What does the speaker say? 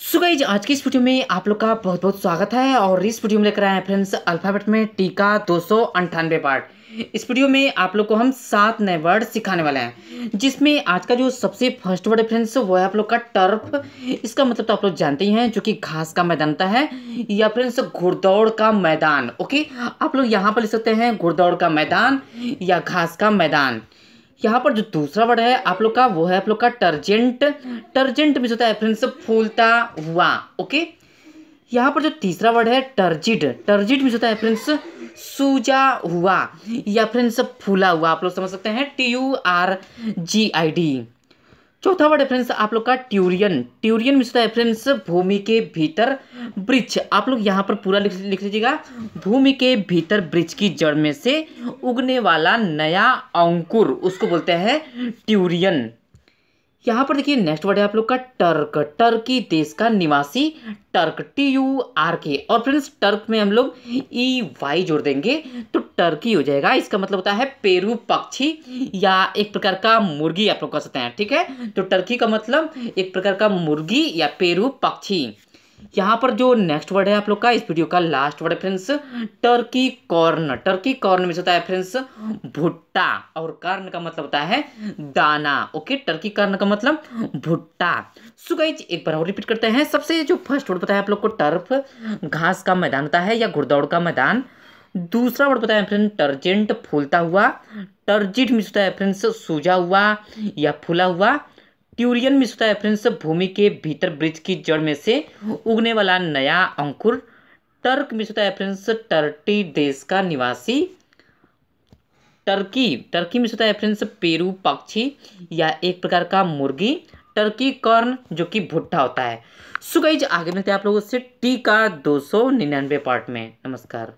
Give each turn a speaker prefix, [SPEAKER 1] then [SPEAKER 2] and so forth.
[SPEAKER 1] सो so आज की इस वीडियो में आप लोग का बहुत बहुत स्वागत है और इस वीडियो में लेकर आए हैं फ्रेंड्स अल्फ़ाबेट में टीका दो सौ पार्ट इस वीडियो में आप लोग को हम सात नए वर्ड सिखाने वाले हैं जिसमें आज का जो सबसे फर्स्ट वर्ड है फ्रेंड्स वो है आप लोग का टर्फ इसका मतलब तो आप लोग जानते ही हैं जो कि घास का मैदान होता है या फ्रेंड्स घुड़दौड़ का मैदान ओके आप लोग यहाँ पर लिख सकते हैं घुड़दौड़ का मैदान या घास का मैदान यहाँ पर जो दूसरा वर्ड है आप लोग का वो है आप लोग का टर्जेंट टर्जेंट मीन होता है फ्रेंड्स फूलता हुआ ओके यहाँ पर जो तीसरा वर्ड है टर्जिड टर्जिड मीन होता है फ्रेंड्स सूजा हुआ या फ्रेंड्स फूला हुआ आप लोग समझ सकते हैं T U R G I D चौथा वर्ड है फ्रेंड्स आप लोग का ट्यूरियन ट्यूरियन मिश्र है फ्रेंड्स भूमि के भीतर वृक्ष आप लोग यहाँ पर पूरा लिख लिख लीजिएगा भूमि के भीतर वृक्ष की जड़ में से उगने वाला नया अंकुर उसको बोलते हैं ट्यूरियन यहाँ पर देखिए नेक्स्ट वर्ड है आप लोग का टर्क टर्की देश का निवासी टर्क टी यू आर के और फ्रेंड्स टर्क में हम लोग ई e वाई जोड़ देंगे तो टर्की हो जाएगा इसका मतलब होता है पेरू पक्षी या एक प्रकार का मुर्गी आप लोग कह सकते हैं ठीक है तो टर्की का मतलब एक प्रकार का मुर्गी या पेरू पक्षी यहाँ पर जो नेक्स्ट वर्ड है आप लोग का इस वीडियो का लास्ट वर्ड है friends turkey corn turkey corn में होता है फ्रेंड्स भुट्टा और कर्ण का मतलब होता है दाना ओके टर्की कर्ण का मतलब भुट्टा सो गाइज एक बार और रिपीट करते हैं सबसे जो फर्स्ट वर्ड बताया आप लोग को टर्फ घास का मैदान होता है या घुड़दौड़ का मैदान दूसरा वर्ड बताया फ्रेंड टर्जेंट फूलता हुआ टर्जिट मिस होता है फ्रेंड्स सूजा हुआ या फूला हुआ ट्यूरियन मिस होता है फ्रेंड्स भूमि के भीतर वृक्ष की जड़ में से उगने वाला नया अंकुर टर्क मिस होता है फ्रेंड्स टर्टी देश का निवासी टर्की टर्की मिस होता है फ्रेंड्स पेरू पक्षी या एक प्रकार का मुर्गी टर्की कॉर्न जो कि भुट्टा होता है सुगैज आगे मिलते हैं आप लोगों से टी का दो सौ निन्यानवे पार्ट में नमस्कार